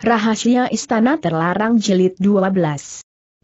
Rahasia Istana Terlarang jelit 12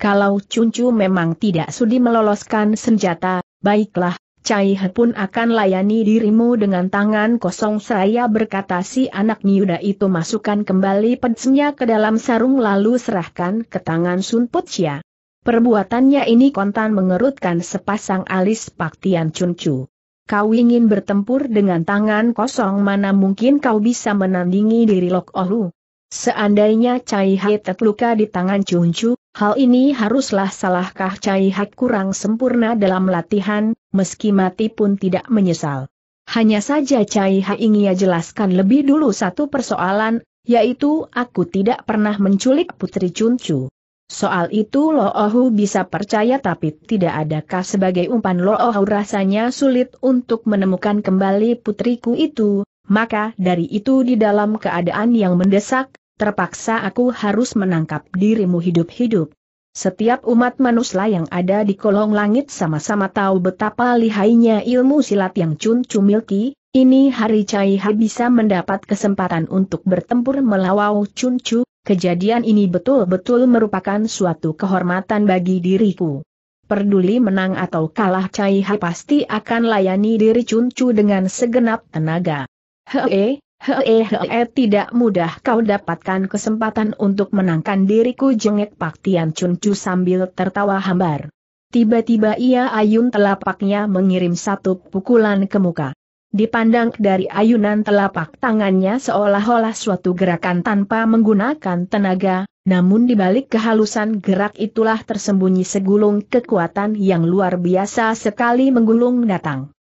Kalau Cuncu memang tidak sudi meloloskan senjata, baiklah, Cai He pun akan layani dirimu dengan tangan kosong saya berkata si anak niuda itu masukkan kembali pensnya ke dalam sarung lalu serahkan ke tangan Sun Putsia. Perbuatannya ini kontan mengerutkan sepasang alis Paktian Cuncu. Kau ingin bertempur dengan tangan kosong mana mungkin kau bisa menandingi diri Lok Ohu. Seandainya Cai Hai terluka di tangan Cuncu, hal ini haruslah salahkah Cai Hai kurang sempurna dalam latihan, meski mati pun tidak menyesal. Hanya saja Cai Hai ingin jelaskan lebih dulu satu persoalan, yaitu aku tidak pernah menculik Putri Cuncu. Soal itu Lo Ohu bisa percaya tapi tidak adakah sebagai umpan Lo Ohu rasanya sulit untuk menemukan kembali putriku itu, maka dari itu di dalam keadaan yang mendesak, terpaksa aku harus menangkap dirimu hidup-hidup. Setiap umat manusia yang ada di kolong langit sama-sama tahu betapa lihainya ilmu silat yang Chun Chu ini hari Chai Hai bisa mendapat kesempatan untuk bertempur melawan Chun Chu, kejadian ini betul-betul merupakan suatu kehormatan bagi diriku. Perduli menang atau kalah Chai Hai pasti akan layani diri Chun Chu dengan segenap tenaga. Hehe, eh, he, eh, he, eh, tidak mudah kau dapatkan kesempatan untuk menangkan diriku jengek Pak Tian Chun Chu sambil tertawa hambar. Tiba-tiba ia ayun telapaknya mengirim satu pukulan ke muka. Dipandang dari ayunan telapak tangannya seolah-olah suatu gerakan tanpa menggunakan tenaga, namun dibalik kehalusan gerak itulah tersembunyi segulung kekuatan yang luar biasa sekali menggulung datang.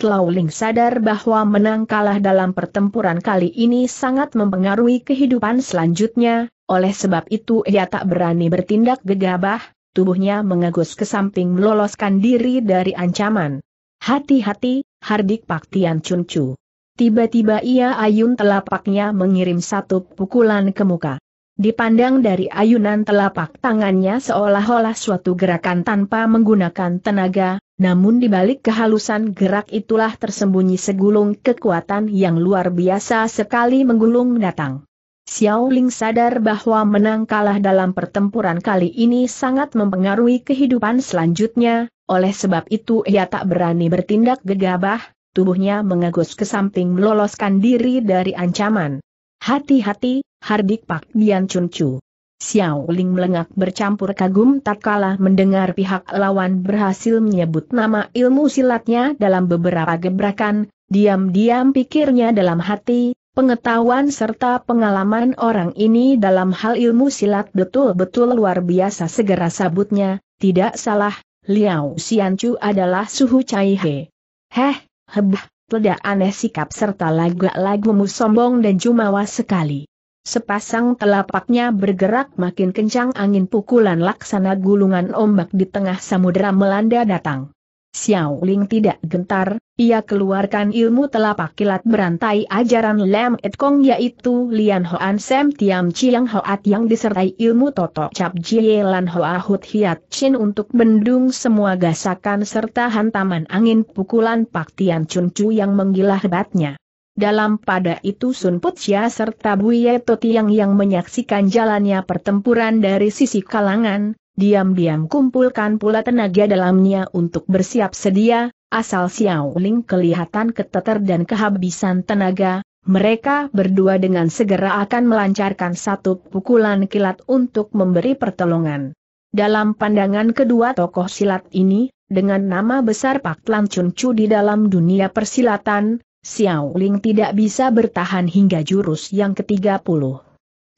Ling sadar bahwa menang kalah dalam pertempuran kali ini sangat mempengaruhi kehidupan selanjutnya, oleh sebab itu ia tak berani bertindak gegabah, tubuhnya mengagus ke samping meloloskan diri dari ancaman. Hati-hati, Hardik Paktian Chuncu. Tiba-tiba ia ayun telapaknya mengirim satu pukulan ke muka. Dipandang dari ayunan telapak tangannya seolah-olah suatu gerakan tanpa menggunakan tenaga, namun dibalik kehalusan gerak itulah tersembunyi segulung kekuatan yang luar biasa sekali menggulung datang. Xiao Ling sadar bahwa menang kalah dalam pertempuran kali ini sangat mempengaruhi kehidupan selanjutnya, oleh sebab itu ia tak berani bertindak gegabah, tubuhnya mengagus ke samping meloloskan diri dari ancaman. Hati-hati, Hardik Pak Dian Chun Chu. Xiao Ling melengak bercampur kagum tak kalah mendengar pihak lawan berhasil menyebut nama ilmu silatnya dalam beberapa gebrakan, diam-diam pikirnya dalam hati, Pengetahuan serta pengalaman orang ini dalam hal ilmu silat betul-betul luar biasa segera sabutnya, tidak salah, Liao Chu adalah suhu Cai He. Heh, hebah, tidak aneh sikap serta lagu-lagumu sombong dan jumawa sekali. Sepasang telapaknya bergerak makin kencang angin pukulan laksana gulungan ombak di tengah samudera melanda datang. Xiao Ling tidak gentar, ia keluarkan ilmu telapak kilat berantai ajaran Lam Et Kong yaitu Lian Hoan Sam Tiam Chiang Hoat yang disertai ilmu toto Cap Jie Lan Hoa Hut Hiat Chin untuk bendung semua gasakan serta hantaman angin pukulan Pak Tian Chun Chu yang menggilah hebatnya. Dalam pada itu Sun Putia serta Buye Totiang yang menyaksikan jalannya pertempuran dari sisi kalangan, diam-diam kumpulkan pula tenaga dalamnya untuk bersiap sedia, asal Xiao Ling kelihatan keteter dan kehabisan tenaga, mereka berdua dengan segera akan melancarkan satu pukulan kilat untuk memberi pertolongan. Dalam pandangan kedua tokoh silat ini, dengan nama besar Pak Lan Chun Chu di dalam dunia persilatan, Xiao Ling tidak bisa bertahan hingga jurus yang ke-30.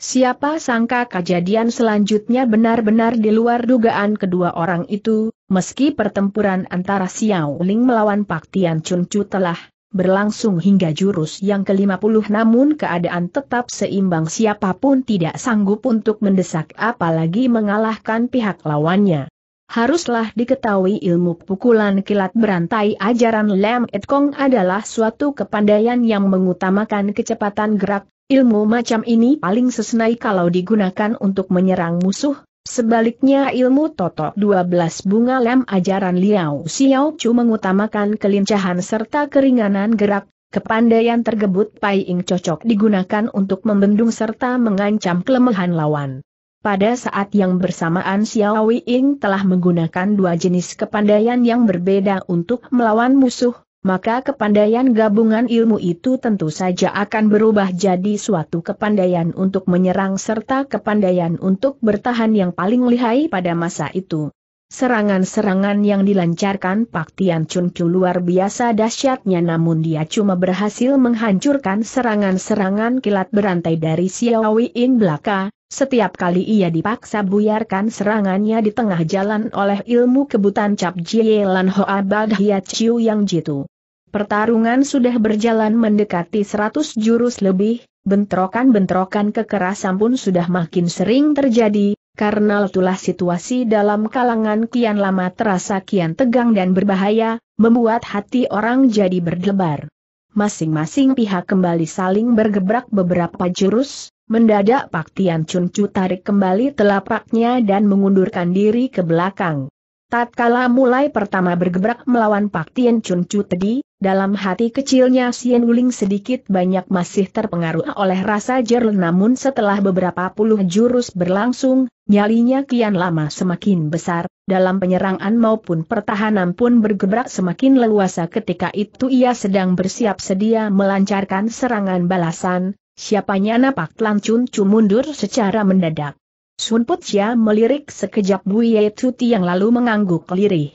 Siapa sangka kejadian selanjutnya benar-benar di luar dugaan kedua orang itu, meski pertempuran antara Xiao Ling melawan Pak Tian Chun Chu telah berlangsung hingga jurus yang ke-50 namun keadaan tetap seimbang siapapun tidak sanggup untuk mendesak apalagi mengalahkan pihak lawannya haruslah diketahui ilmu pukulan kilat berantai ajaran Lam Et Kong adalah suatu kepandaian yang mengutamakan kecepatan gerak, ilmu macam ini paling sesenai kalau digunakan untuk menyerang musuh, sebaliknya ilmu totok 12 bunga lem ajaran Liao Xiao Chu mengutamakan kelincahan serta keringanan gerak, kepandaian tergebut Pai Ing cocok digunakan untuk membendung serta mengancam kelemahan lawan. Pada saat yang bersamaan Xiao Ying telah menggunakan dua jenis kepandaian yang berbeda untuk melawan musuh, maka kepandaian gabungan ilmu itu tentu saja akan berubah jadi suatu kepandaian untuk menyerang serta kepandaian untuk bertahan yang paling lihai pada masa itu. Serangan-serangan yang dilancarkan Pak Tian Chun Chu luar biasa dahsyatnya namun dia cuma berhasil menghancurkan serangan-serangan kilat berantai dari Xiao In belaka, setiap kali ia dipaksa buyarkan serangannya di tengah jalan oleh ilmu kebutan Cap Jie Lan Hoa Badhia Chiu yang jitu. Pertarungan sudah berjalan mendekati seratus jurus lebih, bentrokan-bentrokan kekerasan pun sudah makin sering terjadi, karena itulah situasi dalam kalangan kian lama terasa kian tegang dan berbahaya, membuat hati orang jadi berdebar. Masing-masing pihak kembali saling bergebrak beberapa jurus, mendadak Pak Tian Chun Chu tarik kembali telapaknya dan mengundurkan diri ke belakang. Tatkala mulai pertama bergebrak melawan Pak Tien Chun Chu Tedi, dalam hati kecilnya Sien Wuling sedikit banyak masih terpengaruh oleh rasa jerl namun setelah beberapa puluh jurus berlangsung, nyalinya kian lama semakin besar, dalam penyerangan maupun pertahanan pun bergebrak semakin leluasa ketika itu ia sedang bersiap sedia melancarkan serangan balasan, siapanya napak Tlan Chun Chu mundur secara mendadak. Sun Putia melirik sekejap Buye Tuti yang lalu mengangguk lirih.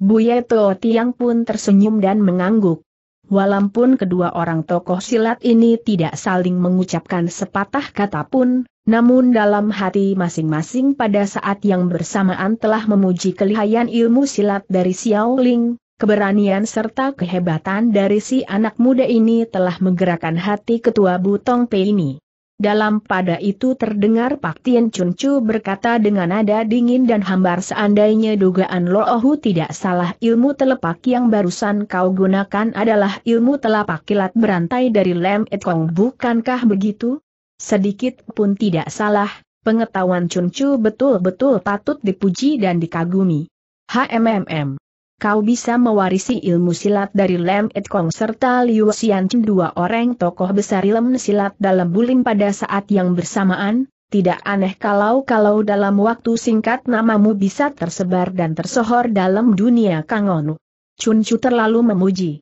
Buye Tiang pun tersenyum dan mengangguk. Walaupun kedua orang tokoh silat ini tidak saling mengucapkan sepatah kata pun, namun dalam hati masing-masing pada saat yang bersamaan telah memuji kelihayan ilmu silat dari Xiao Ling, keberanian serta kehebatan dari si anak muda ini telah menggerakkan hati ketua Butong Pei ini. Dalam pada itu terdengar Pak Tien Chun Chu berkata dengan nada dingin dan hambar seandainya dugaan Lo Ohu tidak salah ilmu telepak yang barusan kau gunakan adalah ilmu telapak kilat berantai dari Lem Et Kong bukankah begitu? Sedikit pun tidak salah, pengetahuan Chun Chu betul-betul patut dipuji dan dikagumi. HMMM kau bisa mewarisi ilmu silat dari Lem Et Kong serta Liu Chen dua orang tokoh besar ilmu silat dalam bulim pada saat yang bersamaan, tidak aneh kalau-kalau dalam waktu singkat namamu bisa tersebar dan tersohor dalam dunia Onu. Chun Chu terlalu memuji.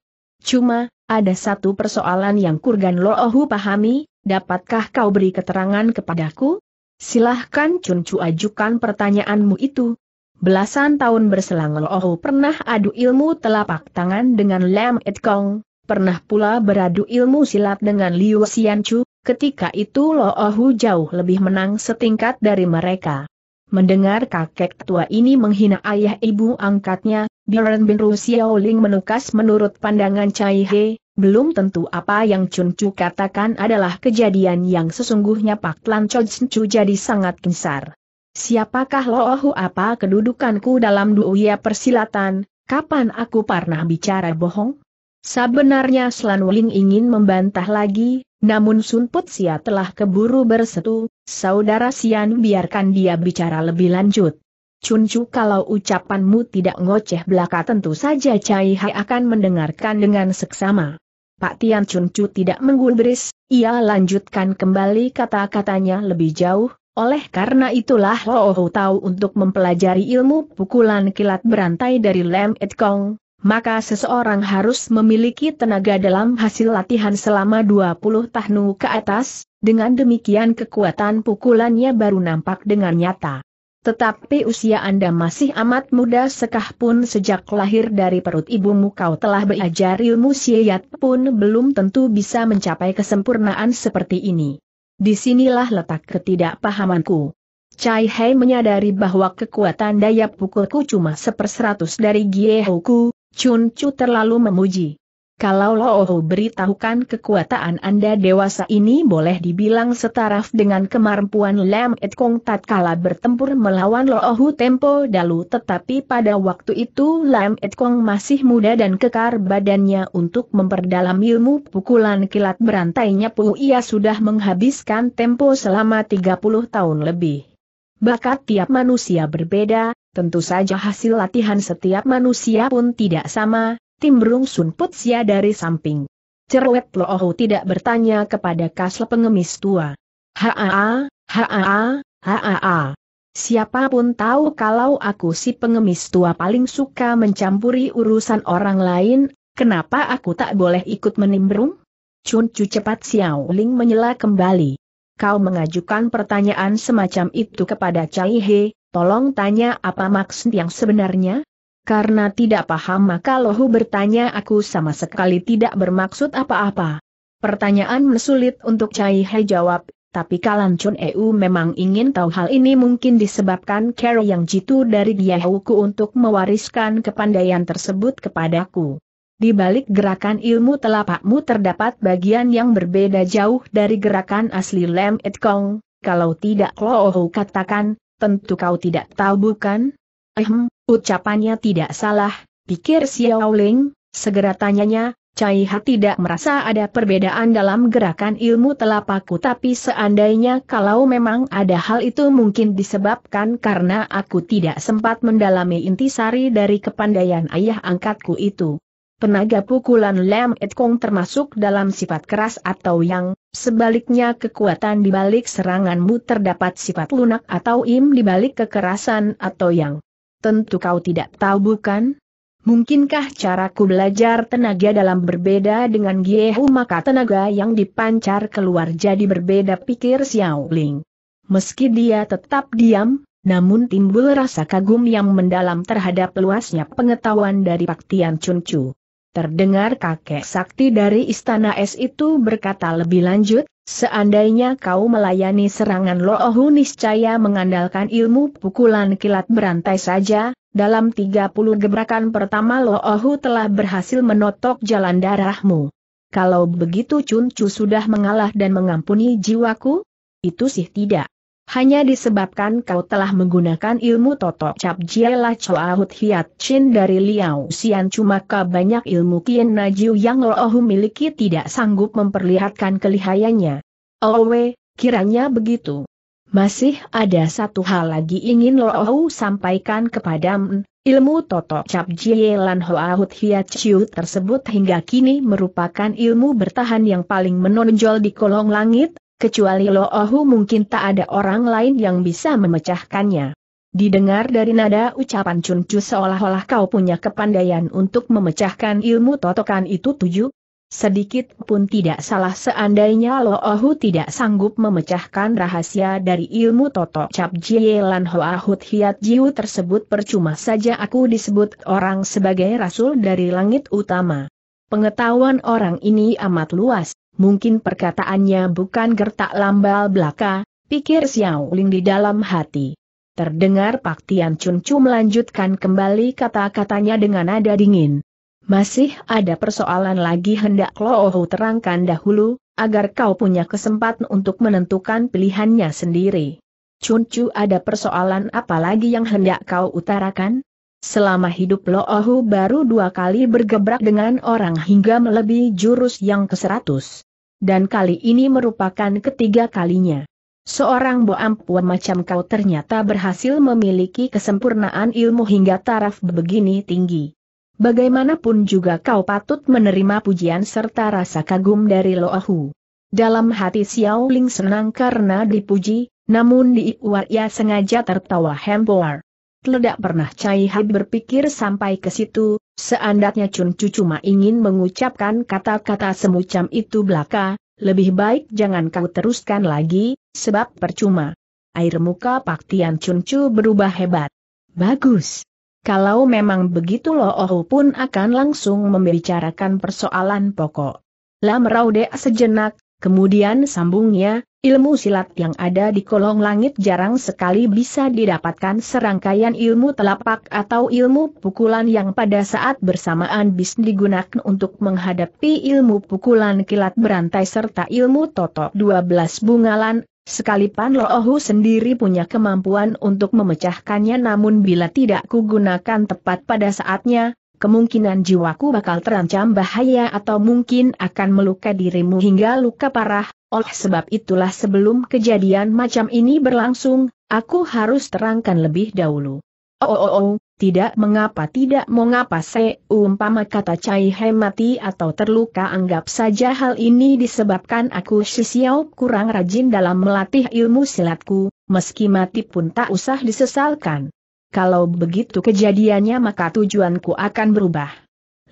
Cuma, ada satu persoalan yang Kurgan Lo Ohu pahami, dapatkah kau beri keterangan kepadaku? Silahkan Chun Chu ajukan pertanyaanmu itu, Belasan tahun berselang Lohu pernah adu ilmu telapak tangan dengan Lam Et Kong, pernah pula beradu ilmu silat dengan Liu Xianchu, ketika itu Lohu jauh lebih menang setingkat dari mereka. Mendengar kakek tua ini menghina ayah ibu angkatnya, Biren bin Ru Xiaoling menukas menurut pandangan Cai He, belum tentu apa yang Chun Chu katakan adalah kejadian yang sesungguhnya Pak Lan Chun Chu jadi sangat kinsar. Siapakah Lohu apa kedudukanku dalam duia persilatan, kapan aku pernah bicara bohong? Sebenarnya Slan Wuling ingin membantah lagi, namun Sun Put Sia telah keburu bersetu, saudara Sian biarkan dia bicara lebih lanjut. Cuncu kalau ucapanmu tidak ngoceh belaka tentu saja Cai Hai akan mendengarkan dengan seksama. Pak Tian Cuncu tidak menggulbris, ia lanjutkan kembali kata-katanya lebih jauh, oleh karena itulah Ho tahu untuk mempelajari ilmu pukulan kilat berantai dari Lem Et Kong, maka seseorang harus memiliki tenaga dalam hasil latihan selama 20 tahun ke atas, dengan demikian kekuatan pukulannya baru nampak dengan nyata. Tetapi usia Anda masih amat muda sekah pun sejak lahir dari perut ibumu kau telah belajar ilmu siyat pun belum tentu bisa mencapai kesempurnaan seperti ini. Disinilah letak ketidakpahamanku. Cai Hei menyadari bahwa kekuatan daya pukulku cuma seperseratus dari Ku, Chun Chu terlalu memuji. Kalau Loohu beritahukan kekuatan Anda dewasa ini boleh dibilang setaraf dengan kemampuan Lam Et Kong tatkala bertempur melawan Loohu Tempo Dalu tetapi pada waktu itu Lam Et Kong masih muda dan kekar badannya untuk memperdalam ilmu pukulan kilat berantainya Pu ia sudah menghabiskan tempo selama 30 tahun lebih. Bakat tiap manusia berbeda, tentu saja hasil latihan setiap manusia pun tidak sama, timbrung Sun Putsia dari samping. Cerwet Loohu tidak bertanya kepada kasle pengemis tua. Haa, haa, haa. Siapa pun tahu kalau aku si pengemis tua paling suka mencampuri urusan orang lain, kenapa aku tak boleh ikut menimbrung? Chun Chu cepat Xiao Ling menyela kembali. Kau mengajukan pertanyaan semacam itu kepada Cai He, tolong tanya apa maksud yang sebenarnya? Karena tidak paham maka Lohu bertanya aku sama sekali tidak bermaksud apa-apa. Pertanyaan sulit untuk Cai Hai jawab, tapi Kalan Chun Eu memang ingin tahu hal ini mungkin disebabkan Carol yang jitu dari hauku untuk mewariskan kepandaian tersebut kepadaku. Di balik gerakan ilmu telapakmu terdapat bagian yang berbeda jauh dari gerakan asli Lem Et Kong, kalau tidak Lohu katakan, tentu kau tidak tahu bukan? Ehem, hmm, ucapannya tidak salah, pikir Xiao Ling, segera tanyanya, Cai Ha tidak merasa ada perbedaan dalam gerakan ilmu telapakku tapi seandainya kalau memang ada hal itu mungkin disebabkan karena aku tidak sempat mendalami intisari dari kepandaian ayah angkatku itu. Penaga pukulan Lam Et Kong termasuk dalam sifat keras atau yang, sebaliknya kekuatan dibalik seranganmu terdapat sifat lunak atau im dibalik kekerasan atau yang. Tentu kau tidak tahu bukan? Mungkinkah caraku belajar tenaga dalam berbeda dengan Giehu maka tenaga yang dipancar keluar jadi berbeda pikir Xiao Ling. Meski dia tetap diam, namun timbul rasa kagum yang mendalam terhadap luasnya pengetahuan dari Pak Tian Chun Chu. Terdengar kakek sakti dari istana es itu berkata lebih lanjut, seandainya kau melayani serangan Loohu niscaya mengandalkan ilmu pukulan kilat berantai saja, dalam 30 gebrakan pertama Loohu telah berhasil menotok jalan darahmu. Kalau begitu Chun Chu sudah mengalah dan mengampuni jiwaku? Itu sih tidak. Hanya disebabkan kau telah menggunakan ilmu totok cap jialah coahut hiat chin dari liao sian cuma ka banyak ilmu Kien naju yang loohu miliki tidak sanggup memperlihatkan kelihayannya. Owe, oh, kiranya begitu. Masih ada satu hal lagi ingin loohu sampaikan kepada Ilmu Toto Cap Jie Lan Hoahut Hiat Chiu tersebut hingga kini merupakan ilmu bertahan yang paling menonjol di kolong langit, kecuali Lo Ohu mungkin tak ada orang lain yang bisa memecahkannya. Didengar dari nada ucapan Chun Chu seolah-olah kau punya kepandaian untuk memecahkan ilmu totokan itu tujuh. Sedikit pun tidak salah seandainya Lo Ohu tidak sanggup memecahkan rahasia dari ilmu totok cap jie lan hoa hut hiat jiu tersebut percuma saja aku disebut orang sebagai rasul dari langit utama. Pengetahuan orang ini amat luas, mungkin perkataannya bukan gertak lambal belaka, pikir Xiao Ling di dalam hati. Terdengar Pak Tian Chun Chu melanjutkan kembali kata-katanya dengan nada dingin. Masih ada persoalan lagi hendak Lo Ohu terangkan dahulu, agar kau punya kesempatan untuk menentukan pilihannya sendiri. Chun Chu ada persoalan apa lagi yang hendak kau utarakan? Selama hidup Lo Ohu baru dua kali bergebrak dengan orang hingga melebihi jurus yang ke-100 dan kali ini merupakan ketiga kalinya. Seorang boampuan macam kau ternyata berhasil memiliki kesempurnaan ilmu hingga taraf begini tinggi. Bagaimanapun juga kau patut menerima pujian serta rasa kagum dari Loahu. Dalam hati Xiao Ling senang karena dipuji, namun di Iwar ia sengaja tertawa hembor. Tidak pernah Cai Hai berpikir sampai ke situ, Seandainya Chun Chu cuma ingin mengucapkan kata-kata semacam itu belaka, lebih baik jangan kau teruskan lagi, sebab percuma. Air muka Pak Tian Chun Chu berubah hebat. Bagus. Kalau memang begitu Lo Ohu pun akan langsung membicarakan persoalan pokok. Lam Raude sejenak, kemudian sambungnya, Ilmu silat yang ada di kolong langit jarang sekali bisa didapatkan serangkaian ilmu telapak atau ilmu pukulan yang pada saat bersamaan bisa digunakan untuk menghadapi ilmu pukulan kilat berantai serta ilmu totok 12 bungalan, sekalipun Loohu sendiri punya kemampuan untuk memecahkannya namun bila tidak kugunakan tepat pada saatnya, kemungkinan jiwaku bakal terancam bahaya atau mungkin akan meluka dirimu hingga luka parah, oleh sebab itulah sebelum kejadian macam ini berlangsung, aku harus terangkan lebih dahulu. Oh, oh, oh, tidak mengapa tidak mengapa se, umpama kata Cai He mati atau terluka anggap saja hal ini disebabkan aku Sisiau kurang rajin dalam melatih ilmu silatku, meski mati pun tak usah disesalkan. Kalau begitu kejadiannya maka tujuanku akan berubah.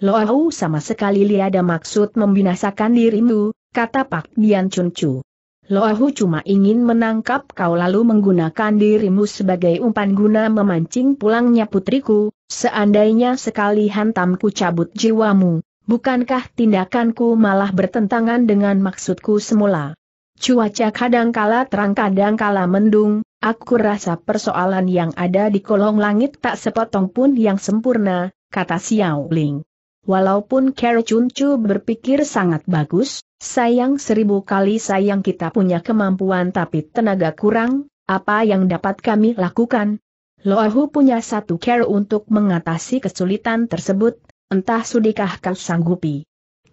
Loau sama sekali liada maksud membinasakan dirimu, kata Pak Bian Chun Chu. Loahu cuma ingin menangkap kau lalu menggunakan dirimu sebagai umpan guna memancing pulangnya putriku, seandainya sekali hantamku cabut jiwamu, bukankah tindakanku malah bertentangan dengan maksudku semula? Cuaca kadang kala terang kadang kala mendung, Aku rasa persoalan yang ada di kolong langit tak sepotong pun yang sempurna, kata Xiao Ling. Walaupun Kero Chu berpikir sangat bagus, sayang seribu kali sayang kita punya kemampuan tapi tenaga kurang, apa yang dapat kami lakukan? Loahu punya satu care untuk mengatasi kesulitan tersebut, entah sudikah kau sanggupi.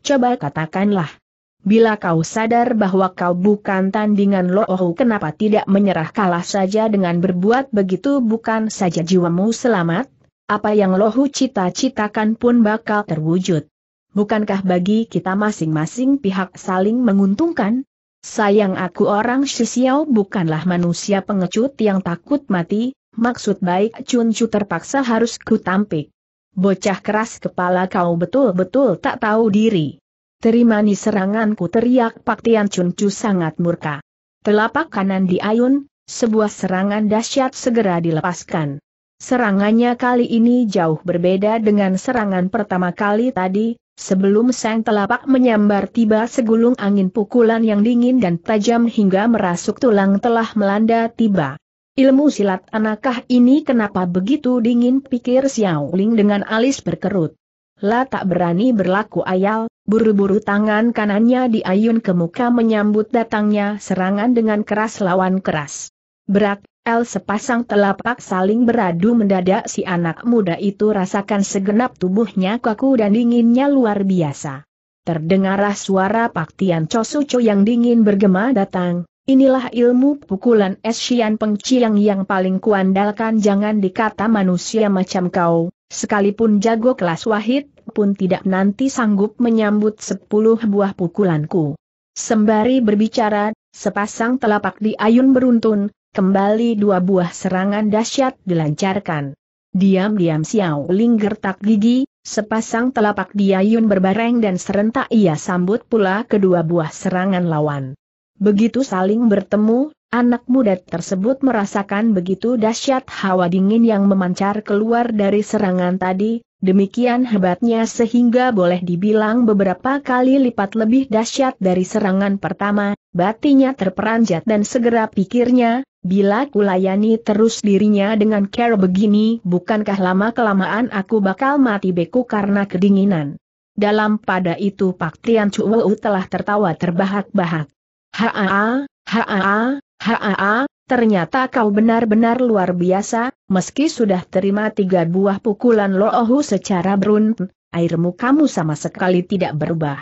Coba katakanlah. Bila kau sadar bahwa kau bukan tandingan Loohu kenapa tidak menyerah kalah saja dengan berbuat begitu bukan saja jiwamu selamat? Apa yang Loohu cita-citakan pun bakal terwujud. Bukankah bagi kita masing-masing pihak saling menguntungkan? Sayang aku orang Shisiao bukanlah manusia pengecut yang takut mati, maksud baik Chuncu terpaksa harus kutampik. Bocah keras kepala kau betul-betul tak tahu diri. Terimani seranganku teriak Pak Tian Chun Chu sangat murka. Telapak kanan diayun, sebuah serangan dahsyat segera dilepaskan. Serangannya kali ini jauh berbeda dengan serangan pertama kali tadi, sebelum sang telapak menyambar tiba segulung angin pukulan yang dingin dan tajam hingga merasuk tulang telah melanda tiba. Ilmu silat anakah ini kenapa begitu dingin pikir Xiao Ling dengan alis berkerut. La tak berani berlaku ayal, buru-buru tangan kanannya diayun ke muka menyambut datangnya serangan dengan keras lawan keras. Berak, El sepasang telapak saling beradu mendadak si anak muda itu rasakan segenap tubuhnya kaku dan dinginnya luar biasa. Terdengarlah suara paktian cosuco yang dingin bergema datang, inilah ilmu pukulan esian pengciang yang paling kuandalkan jangan dikata manusia macam kau, sekalipun jago kelas wahid, pun tidak nanti sanggup menyambut sepuluh buah pukulanku. Sembari berbicara, sepasang telapak di ayun beruntun, kembali dua buah serangan dahsyat dilancarkan. Diam-diam Xiao Ling gertak gigi, sepasang telapak di ayun berbareng dan serentak ia sambut pula kedua buah serangan lawan. Begitu saling bertemu, Anak muda tersebut merasakan begitu dahsyat hawa dingin yang memancar keluar dari serangan tadi, demikian hebatnya sehingga boleh dibilang beberapa kali lipat lebih dahsyat dari serangan pertama, batinya terperanjat dan segera pikirnya, bila kulayani terus dirinya dengan care begini bukankah lama-kelamaan aku bakal mati beku karena kedinginan. Dalam pada itu Pak Tian Chu telah tertawa terbahak-bahak. Haa, Haa, Haa, ternyata kau benar-benar luar biasa, meski sudah terima tiga buah pukulan loohu secara beruntun, airmu kamu sama sekali tidak berubah.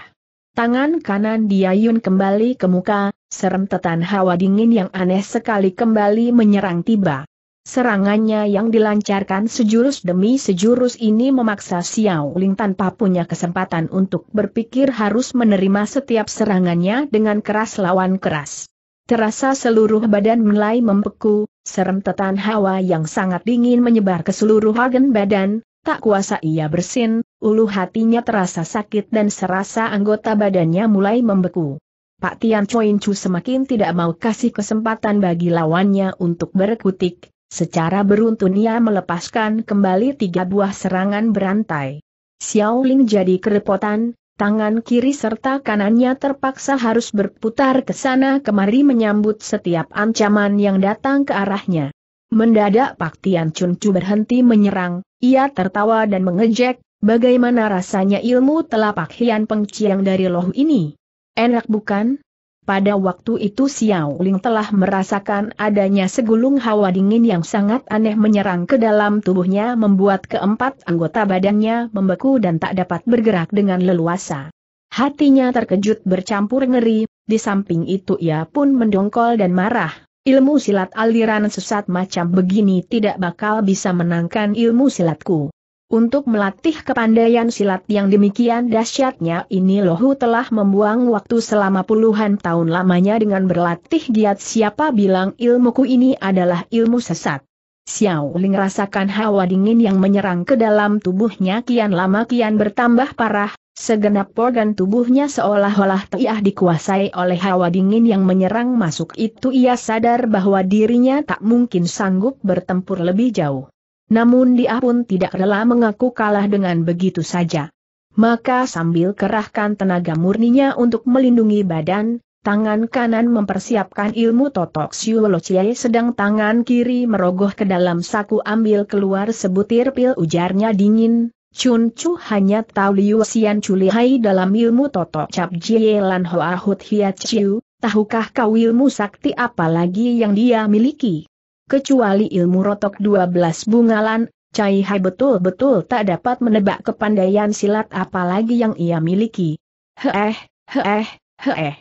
Tangan kanan Diayun kembali ke muka, serem serentetan hawa dingin yang aneh sekali kembali menyerang tiba. Serangannya yang dilancarkan sejurus demi sejurus ini memaksa Xiao Ling tanpa punya kesempatan untuk berpikir harus menerima setiap serangannya dengan keras lawan keras. Terasa seluruh badan mulai membeku, tetan hawa yang sangat dingin menyebar ke seluruh organ badan, tak kuasa ia bersin, ulu hatinya terasa sakit dan serasa anggota badannya mulai membeku. Pak Tian Choin Chu semakin tidak mau kasih kesempatan bagi lawannya untuk berkutik, secara beruntun ia melepaskan kembali tiga buah serangan berantai. Xiao Ling jadi kerepotan, tangan kiri serta kanannya terpaksa harus berputar ke sana kemari menyambut setiap ancaman yang datang ke arahnya. Mendadak Pak Tian Chun Chu berhenti menyerang, ia tertawa dan mengejek, bagaimana rasanya ilmu telapak Hian Pengciang dari loh ini? Enak bukan? Pada waktu itu Xiao Ling telah merasakan adanya segulung hawa dingin yang sangat aneh menyerang ke dalam tubuhnya membuat keempat anggota badannya membeku dan tak dapat bergerak dengan leluasa. Hatinya terkejut bercampur ngeri, di samping itu ia pun mendongkol dan marah. Ilmu silat aliran sesat macam begini tidak bakal bisa menangkan ilmu silatku. Untuk melatih kepandaian silat yang demikian dahsyatnya ini Lohu telah membuang waktu selama puluhan tahun lamanya dengan berlatih giat siapa bilang ilmuku ini adalah ilmu sesat. Xiao Ling rasakan hawa dingin yang menyerang ke dalam tubuhnya kian lama kian bertambah parah, segenap organ tubuhnya seolah-olah tiah dikuasai oleh hawa dingin yang menyerang masuk itu ia sadar bahwa dirinya tak mungkin sanggup bertempur lebih jauh. Namun dia pun tidak rela mengaku kalah dengan begitu saja. Maka sambil kerahkan tenaga murninya untuk melindungi badan, tangan kanan mempersiapkan ilmu totok siulocie sedang tangan kiri merogoh ke dalam saku ambil keluar sebutir pil ujarnya dingin. Chun Chu hanya tahu Liu Xian Chulihai dalam ilmu totok cap jie lan hoa hut hiat chiu, tahukah kau ilmu sakti apalagi yang dia miliki? kecuali ilmu rotok 12 bungalan, Cai Hai betul-betul tak dapat menebak kepandaian silat apalagi yang ia miliki. Heeh, heeh, heeh.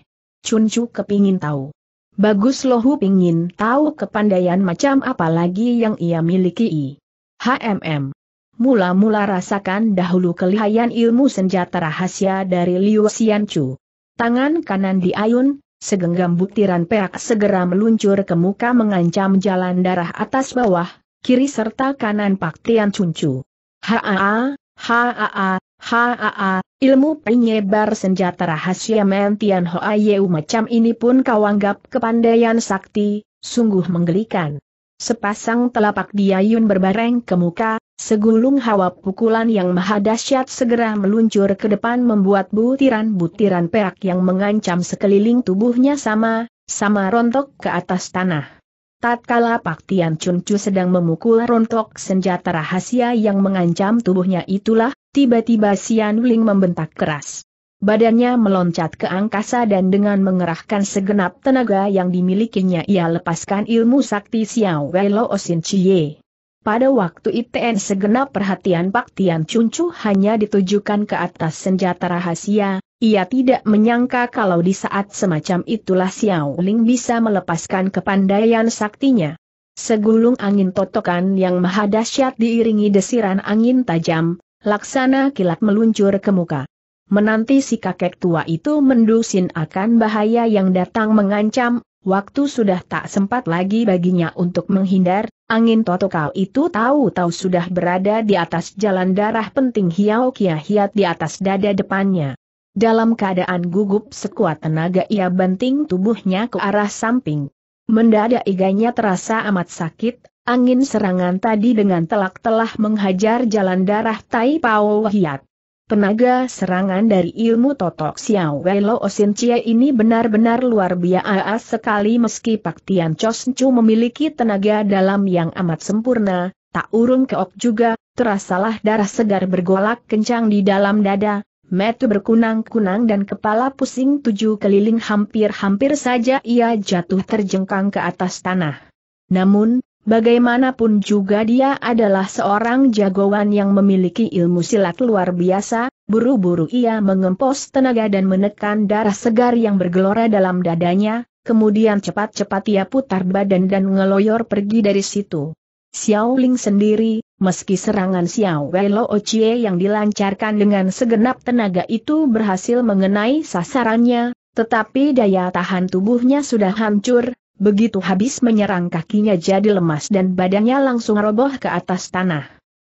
Chu kepingin tahu. Bagus loh Hu pingin tahu kepandaian macam apalagi yang ia miliki. HMM. Mula-mula rasakan dahulu kelihayan ilmu senjata rahasia dari Liu Xianchu. Tangan kanan diayun, Segenggam butiran peak segera meluncur ke muka mengancam jalan darah atas bawah, kiri serta kanan Pak Tian Cuncu. Haa, haa, haa, ilmu penyebar senjata rahasia Tian Hoa Yeu macam ini pun kau anggap kepandaian sakti, sungguh menggelikan. Sepasang telapak diayun berbareng ke muka, segulung hawa pukulan yang maha dahsyat segera meluncur ke depan membuat butiran-butiran perak yang mengancam sekeliling tubuhnya sama, sama rontok ke atas tanah. Tatkala Pak Tian Chun Chu sedang memukul rontok senjata rahasia yang mengancam tubuhnya itulah, tiba-tiba Sian Wling membentak keras. Badannya meloncat ke angkasa dan dengan mengerahkan segenap tenaga yang dimilikinya ia lepaskan ilmu sakti Xiao Wei Lo Osin Chie. Pada waktu ITN segenap perhatian Pak Tian Cuncu hanya ditujukan ke atas senjata rahasia, ia tidak menyangka kalau di saat semacam itulah Xiao Ling bisa melepaskan kepandaian saktinya. Segulung angin totokan yang maha dahsyat diiringi desiran angin tajam, laksana kilat meluncur ke muka. Menanti si kakek tua itu mendusin akan bahaya yang datang mengancam, waktu sudah tak sempat lagi baginya untuk menghindar, angin toto kau itu tahu-tahu sudah berada di atas jalan darah penting hiau kia hiat di atas dada depannya. Dalam keadaan gugup sekuat tenaga ia banting tubuhnya ke arah samping. Mendadak iganya terasa amat sakit, angin serangan tadi dengan telak-telah menghajar jalan darah Tai Pao Hiat. Tenaga serangan dari ilmu totok Xiao Welo Osin ini benar-benar luar biasa sekali meski Pak Tian Chu memiliki tenaga dalam yang amat sempurna, tak urung keok juga, terasalah darah segar bergolak kencang di dalam dada, metu berkunang-kunang dan kepala pusing tujuh keliling hampir-hampir saja ia jatuh terjengkang ke atas tanah. Namun, Bagaimanapun juga dia adalah seorang jagoan yang memiliki ilmu silat luar biasa, buru-buru ia mengempos tenaga dan menekan darah segar yang bergelora dalam dadanya, kemudian cepat-cepat ia putar badan dan ngeloyor pergi dari situ. Xiao Ling sendiri, meski serangan Xiao Wei Lo Ochie yang dilancarkan dengan segenap tenaga itu berhasil mengenai sasarannya, tetapi daya tahan tubuhnya sudah hancur, Begitu habis menyerang kakinya jadi lemas dan badannya langsung roboh ke atas tanah.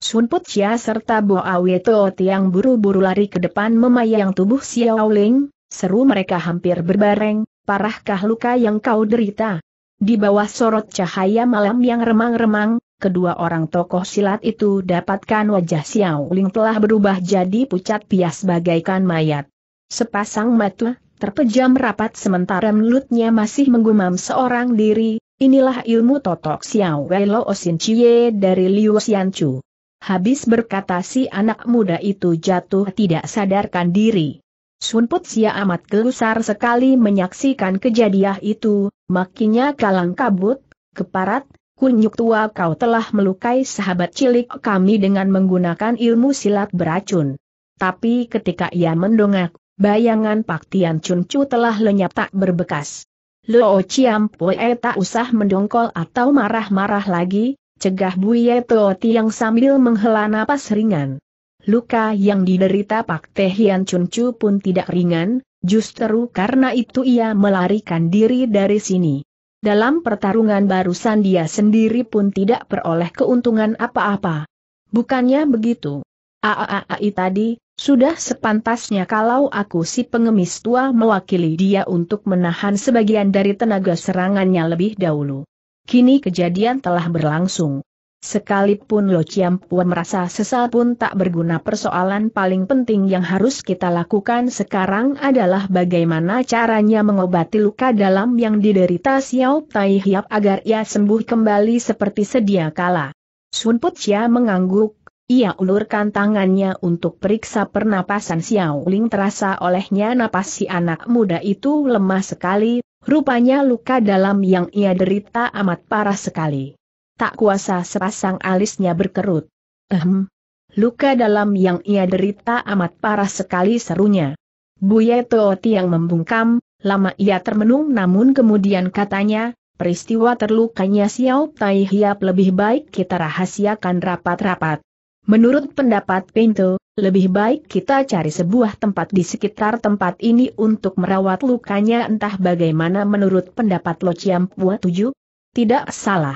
Sun Putia serta Bo Awe Tiang buru-buru lari ke depan memayang tubuh Xiao Ling, seru mereka hampir berbareng, parahkah luka yang kau derita? Di bawah sorot cahaya malam yang remang-remang, kedua orang tokoh silat itu dapatkan wajah Xiao Ling telah berubah jadi pucat pias bagaikan mayat. Sepasang mata, terpejam rapat sementara mulutnya masih menggumam seorang diri, inilah ilmu totok Xiao Wei Lo Osin Chie dari Liu Xianchu. Habis berkata si anak muda itu jatuh tidak sadarkan diri. Sun Put Sia amat gelusar sekali menyaksikan kejadian itu, Makinnya kalang kabut, keparat, kunyuk tua kau telah melukai sahabat cilik kami dengan menggunakan ilmu silat beracun. Tapi ketika ia mendongak, bayangan Pak Tian Chun Chu telah lenyap tak berbekas. Luo Chiam Pue tak usah mendongkol atau marah-marah lagi, cegah Buye Tuo Tiang sambil menghela napas ringan. Luka yang diderita Pak Teh Hian Chun Chu pun tidak ringan, justru karena itu ia melarikan diri dari sini. Dalam pertarungan barusan dia sendiri pun tidak peroleh keuntungan apa-apa. Bukannya begitu. Aaai tadi, sudah sepantasnya kalau aku si pengemis tua mewakili dia untuk menahan sebagian dari tenaga serangannya lebih dahulu. Kini kejadian telah berlangsung. Sekalipun Lo Chiam Puan merasa sesal pun tak berguna persoalan paling penting yang harus kita lakukan sekarang adalah bagaimana caranya mengobati luka dalam yang diderita Xiao Tai Hiap agar ia sembuh kembali seperti sedia kala. Sun Put Chia mengangguk, ia ulurkan tangannya untuk periksa pernapasan Xiao Ling terasa olehnya napas si anak muda itu lemah sekali, rupanya luka dalam yang ia derita amat parah sekali. Tak kuasa sepasang alisnya berkerut. Ehem. Luka dalam yang ia derita amat parah sekali serunya. Buye Tooti yang membungkam, lama ia termenung namun kemudian katanya, peristiwa terlukanya Xiao Tai Hiap lebih baik kita rahasiakan rapat-rapat. Menurut pendapat Pinto, lebih baik kita cari sebuah tempat di sekitar tempat ini untuk merawat lukanya entah bagaimana menurut pendapat Lo Chiam Pua Tuju? Tidak salah.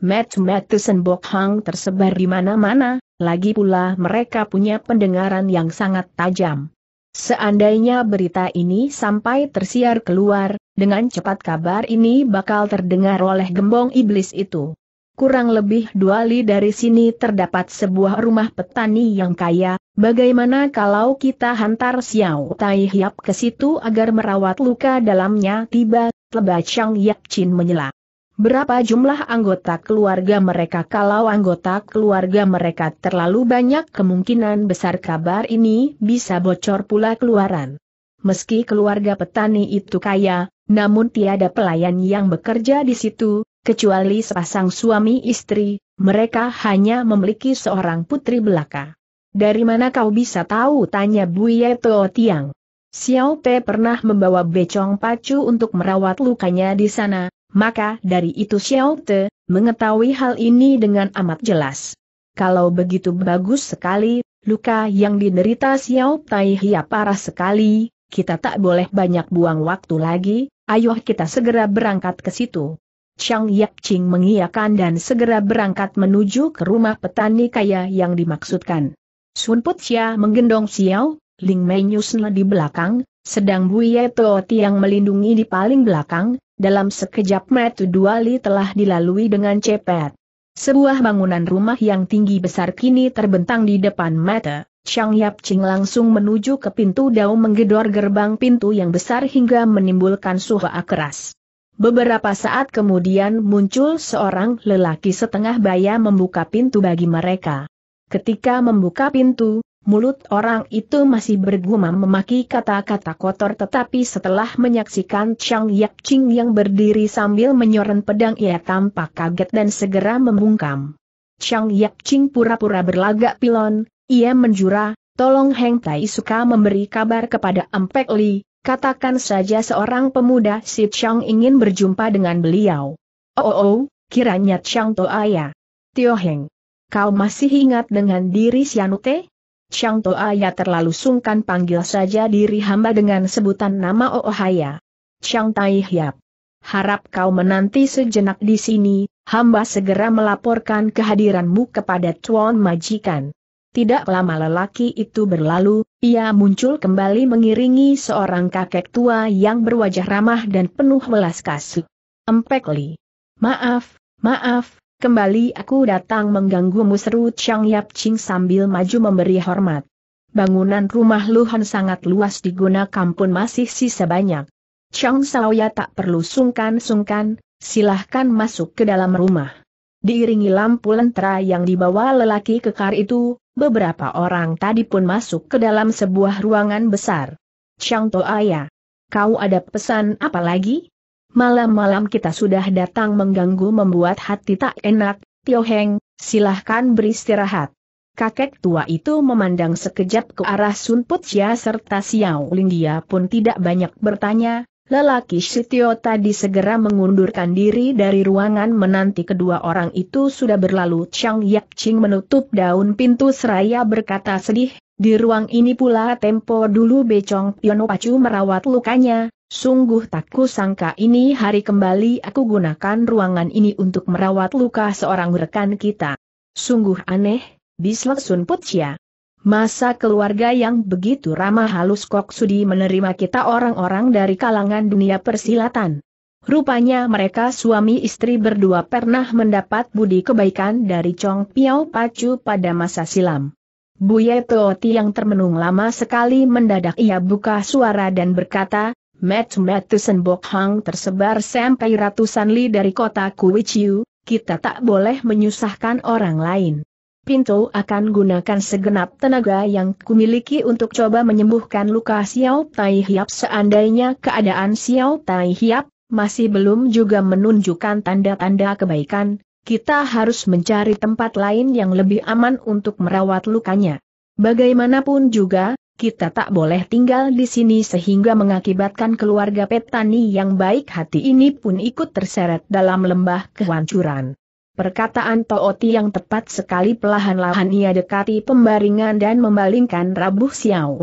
Matt Matheson Bok Hang tersebar di mana-mana, lagi pula mereka punya pendengaran yang sangat tajam. Seandainya berita ini sampai tersiar keluar, dengan cepat kabar ini bakal terdengar oleh gembong iblis itu. Kurang lebih dua li dari sini terdapat sebuah rumah petani yang kaya, bagaimana kalau kita hantar Xiao Tai Hiap ke situ agar merawat luka dalamnya tiba, Leba Chang Yap Chin menyela. Berapa jumlah anggota keluarga mereka kalau anggota keluarga mereka terlalu banyak kemungkinan besar kabar ini bisa bocor pula keluaran. Meski keluarga petani itu kaya, namun tiada pelayan yang bekerja di situ, Kecuali sepasang suami istri, mereka hanya memiliki seorang putri belaka. Dari mana kau bisa tahu? tanya Buye Tuo Tiang. Xiao Pe pernah membawa becong pacu untuk merawat lukanya di sana, maka dari itu Xiao Te mengetahui hal ini dengan amat jelas. Kalau begitu bagus sekali, luka yang diderita Xiao Tai Hia parah sekali, kita tak boleh banyak buang waktu lagi, ayo kita segera berangkat ke situ. Chang Yap Ching mengiyakan dan segera berangkat menuju ke rumah petani kaya yang dimaksudkan. Sun Putia menggendong Xiao, Ling Mei Yusna di belakang, sedang Ye Tuo Tiang melindungi di paling belakang, dalam sekejap metu dua li telah dilalui dengan cepat. Sebuah bangunan rumah yang tinggi besar kini terbentang di depan mata. Chang Yap Ching langsung menuju ke pintu dao menggedor gerbang pintu yang besar hingga menimbulkan suara keras. Beberapa saat kemudian muncul seorang lelaki setengah baya membuka pintu bagi mereka. Ketika membuka pintu, mulut orang itu masih bergumam memaki kata-kata kotor tetapi setelah menyaksikan Chang Yak Ching yang berdiri sambil menyoren pedang ia tampak kaget dan segera membungkam. Chang Yak Ching pura-pura berlagak pilon, ia menjura, tolong Heng Tai suka memberi kabar kepada Empek Li, Katakan saja seorang pemuda si Chang ingin berjumpa dengan beliau. Oh, oh, oh kiranya Chang Toaya. Tio Heng, kau masih ingat dengan diri Sianute? Chang ya terlalu sungkan panggil saja diri hamba dengan sebutan nama Oh, oh ya. Chang Tai Hiap. Harap kau menanti sejenak di sini, hamba segera melaporkan kehadiranmu kepada Tuan Majikan. Tidak lama lelaki itu berlalu, ia muncul kembali mengiringi seorang kakek tua yang berwajah ramah dan penuh welas kasih. Empekli. Maaf, maaf, kembali aku datang mengganggu seru Chang Yap Ching sambil maju memberi hormat. Bangunan rumah Luhan sangat luas digunakan pun masih sisa banyak. Chang Saoya tak perlu sungkan-sungkan, silahkan masuk ke dalam rumah. Diiringi lampu lentera yang dibawa lelaki kekar itu, Beberapa orang tadi pun masuk ke dalam sebuah ruangan besar. Chang Toaya, kau ada pesan apa lagi? Malam-malam kita sudah datang mengganggu membuat hati tak enak, Tio Heng, silahkan beristirahat. Kakek tua itu memandang sekejap ke arah Sun Putsia serta Xiao Lingia pun tidak banyak bertanya, Lelaki Sitio tadi segera mengundurkan diri dari ruangan menanti kedua orang itu sudah berlalu. Chang Yak Ching menutup daun pintu seraya berkata sedih, di ruang ini pula tempo dulu Becong Piono Pacu merawat lukanya, sungguh tak kusangka ini hari kembali aku gunakan ruangan ini untuk merawat luka seorang rekan kita. Sungguh aneh, Bislek Sun Putsia. Masa keluarga yang begitu ramah halus kok sudi menerima kita orang-orang dari kalangan dunia persilatan. Rupanya mereka suami istri berdua pernah mendapat budi kebaikan dari Chong Piao Pacu pada masa silam. Buye Teoti yang termenung lama sekali mendadak ia buka suara dan berkata, Match Matusen Bok Hang tersebar sampai ratusan li dari kota Kuichiu, kita tak boleh menyusahkan orang lain. Pintu akan gunakan segenap tenaga yang kumiliki untuk coba menyembuhkan luka Xiao Tai Hiap seandainya keadaan Xiao Tai Hiap masih belum juga menunjukkan tanda-tanda kebaikan, kita harus mencari tempat lain yang lebih aman untuk merawat lukanya. Bagaimanapun juga, kita tak boleh tinggal di sini sehingga mengakibatkan keluarga petani yang baik hati ini pun ikut terseret dalam lembah kehancuran. Perkataan Tooti yang tepat sekali pelahan-lahan ia dekati pembaringan dan membalingkan Rabu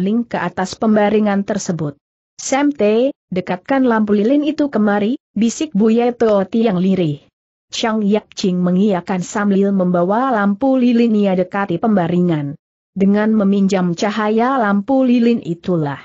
ling ke atas pembaringan tersebut. Semte, dekatkan lampu lilin itu kemari, bisik Buya Tooti yang lirih. Chang Yap Ching mengiakan sambil membawa lampu lilin ia dekati pembaringan. Dengan meminjam cahaya lampu lilin itulah.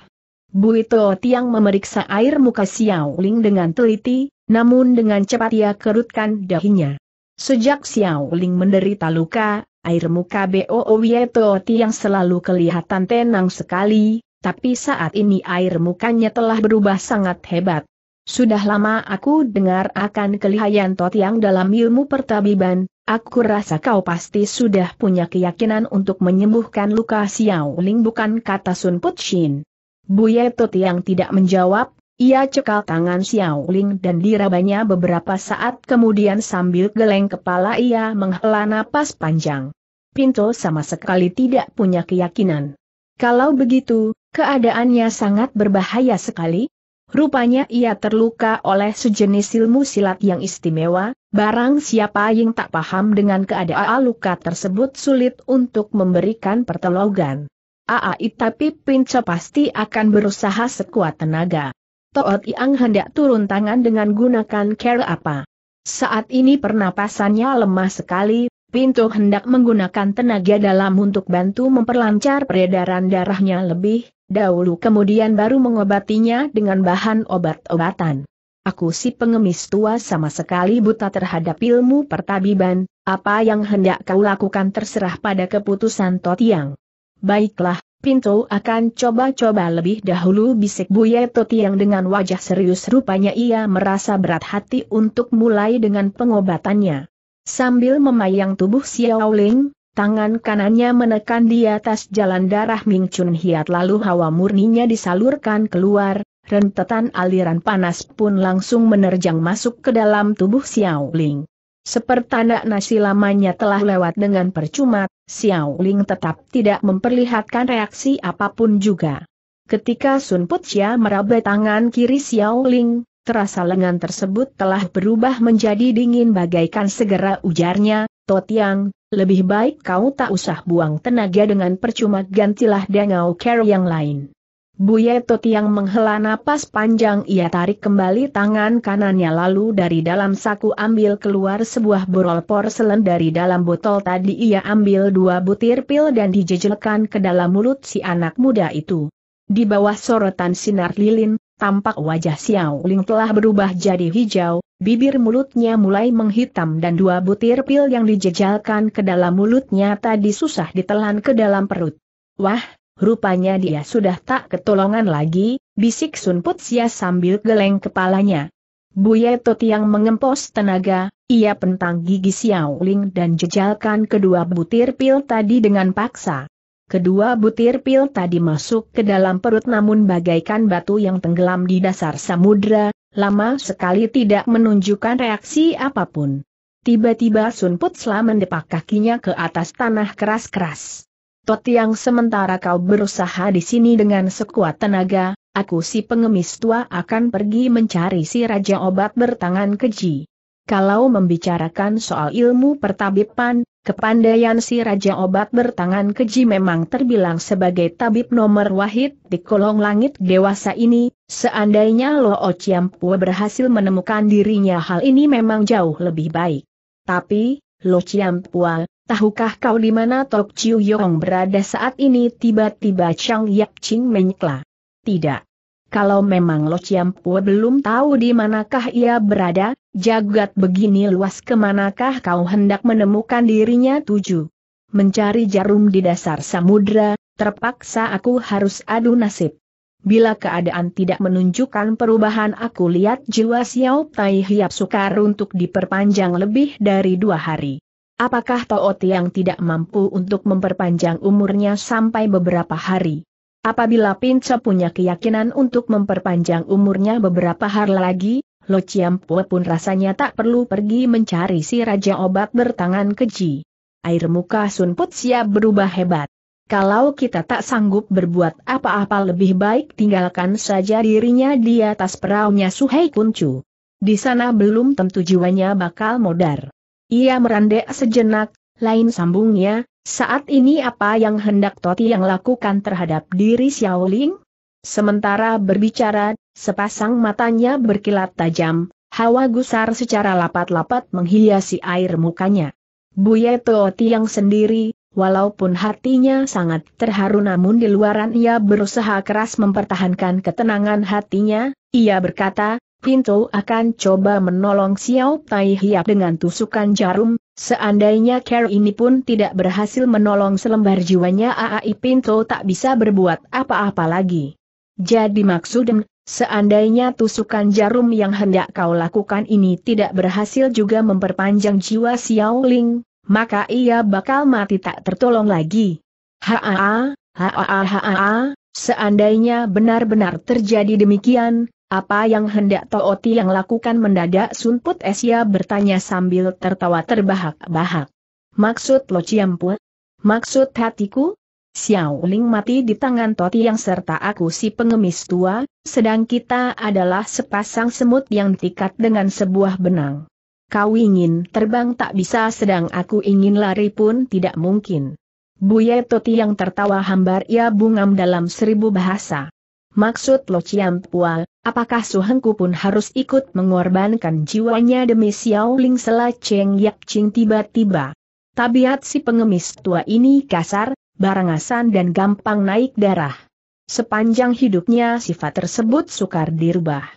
Bui Tooti yang memeriksa air muka ling dengan teliti, namun dengan cepat ia kerutkan dahinya. Sejak Xiao Ling menderita luka, air muka Boo Wieto yang selalu kelihatan tenang sekali, tapi saat ini air mukanya telah berubah sangat hebat. Sudah lama aku dengar akan kelihayan Tot yang dalam ilmu pertabiban, aku rasa kau pasti sudah punya keyakinan untuk menyembuhkan luka Xiao Ling bukan kata Sun Put Shin. Yeto Tot yang tidak menjawab, ia cekal tangan Xiao Ling dan dirabanya beberapa saat kemudian sambil geleng kepala ia menghela napas panjang. Pinto sama sekali tidak punya keyakinan. Kalau begitu, keadaannya sangat berbahaya sekali. Rupanya ia terluka oleh sejenis ilmu silat yang istimewa, barang siapa yang tak paham dengan keadaan luka tersebut sulit untuk memberikan pertolongan. Aa tapi Pinto pasti akan berusaha sekuat tenaga. Toot Iang hendak turun tangan dengan gunakan care apa. Saat ini pernapasannya lemah sekali, Pintu hendak menggunakan tenaga dalam untuk bantu memperlancar peredaran darahnya lebih dahulu kemudian baru mengobatinya dengan bahan obat-obatan. Aku si pengemis tua sama sekali buta terhadap ilmu pertabiban, apa yang hendak kau lakukan terserah pada keputusan Totiang. Baiklah, Pintu akan coba-coba lebih dahulu bisik Buya Toti yang dengan wajah serius rupanya ia merasa berat hati untuk mulai dengan pengobatannya. Sambil memayang tubuh Xiao Ling, tangan kanannya menekan di atas jalan darah Ming Chun Hiat lalu hawa murninya disalurkan keluar, rentetan aliran panas pun langsung menerjang masuk ke dalam tubuh Xiao Ling. Sepertanda nasi lamanya telah lewat dengan percuma, Xiao Ling tetap tidak memperlihatkan reaksi apapun juga. Ketika Sun Putia meraba tangan kiri Xiao Ling, terasa lengan tersebut telah berubah menjadi dingin bagaikan segera ujarnya, Totiang, lebih baik kau tak usah buang tenaga dengan percuma gantilah dengau care yang lain. Buye yang menghela napas panjang ia tarik kembali tangan kanannya lalu dari dalam saku ambil keluar sebuah borol porselen dari dalam botol tadi ia ambil dua butir pil dan dijejelkan ke dalam mulut si anak muda itu. Di bawah sorotan sinar lilin, tampak wajah Xiao Ling telah berubah jadi hijau, bibir mulutnya mulai menghitam dan dua butir pil yang dijejalkan ke dalam mulutnya tadi susah ditelan ke dalam perut. Wah, rupanya dia sudah tak ketolongan lagi, bisik Sun Putsia sambil geleng kepalanya. Buye Totiang mengempos tenaga, ia pentang gigi Xiaoling dan jejalkan kedua butir pil tadi dengan paksa. Kedua butir pil tadi masuk ke dalam perut namun bagaikan batu yang tenggelam di dasar samudra, lama sekali tidak menunjukkan reaksi apapun. Tiba-tiba Sun Putsla mendepak kakinya ke atas tanah keras-keras. Tot yang sementara kau berusaha di sini dengan sekuat tenaga, aku si pengemis tua akan pergi mencari si Raja Obat bertangan keji. Kalau membicarakan soal ilmu pertabipan, kepandaian si Raja Obat bertangan keji memang terbilang sebagai tabib nomor wahid di kolong langit dewasa ini, seandainya Lo Chiampua berhasil menemukan dirinya hal ini memang jauh lebih baik. Tapi, Lo Chiampua, Tahukah kau di mana Tok Chiu Yong berada saat ini? Tiba-tiba Chang Yap Ching menyekla. Tidak. Kalau memang Lo Chiam Pua belum tahu di manakah ia berada, jagat begini luas kemanakah kau hendak menemukan dirinya tujuh. Mencari jarum di dasar samudra, terpaksa aku harus adu nasib. Bila keadaan tidak menunjukkan perubahan aku lihat jiwa Xiao Tai Hiap sukar untuk diperpanjang lebih dari dua hari. Apakah Tao yang tidak mampu untuk memperpanjang umurnya sampai beberapa hari? Apabila Pinca punya keyakinan untuk memperpanjang umurnya beberapa hari lagi, Lo Chiampue pun rasanya tak perlu pergi mencari si Raja Obat bertangan keji. Air muka Sun Put siap berubah hebat. Kalau kita tak sanggup berbuat apa-apa lebih baik tinggalkan saja dirinya di atas peraunya Suhei Kuncu. Di sana belum tentu jiwanya bakal modar. Ia merandek sejenak, lain sambungnya, saat ini apa yang hendak Toti yang lakukan terhadap diri Xiaoling? Sementara berbicara, sepasang matanya berkilat tajam, hawa gusar secara lapat-lapat menghiasi air mukanya. Buya Toti yang sendiri, walaupun hatinya sangat terharu namun di luaran ia berusaha keras mempertahankan ketenangan hatinya, ia berkata, Pintu akan coba menolong Xiao Tai Hiap dengan tusukan jarum, seandainya Care ini pun tidak berhasil menolong selembar jiwanya Aai Pinto tak bisa berbuat apa-apa lagi. Jadi maksudnya, Seandainya tusukan jarum yang hendak kau lakukan ini tidak berhasil juga memperpanjang jiwa Xiao Ling, maka ia bakal mati tak tertolong lagi. Ha-ha-ha, haa, haa, haa, seandainya benar-benar terjadi demikian, apa yang hendak Tooti yang lakukan mendadak Sunput Esya bertanya sambil tertawa terbahak-bahak. Maksud lo Ciampu? Maksud hatiku? Xiao Ling mati di tangan Toti yang serta aku si pengemis tua, sedang kita adalah sepasang semut yang diikat dengan sebuah benang. Kau ingin terbang tak bisa sedang aku ingin lari pun tidak mungkin. Buye Toti yang tertawa hambar ia bungam dalam seribu bahasa. Maksud lo Ciampua, Apakah Suhengku pun harus ikut mengorbankan jiwanya demi Xiao Ling Sela Cheng Yap Ching tiba-tiba? Tabiat si pengemis tua ini kasar, barangasan dan gampang naik darah. Sepanjang hidupnya sifat tersebut sukar dirubah.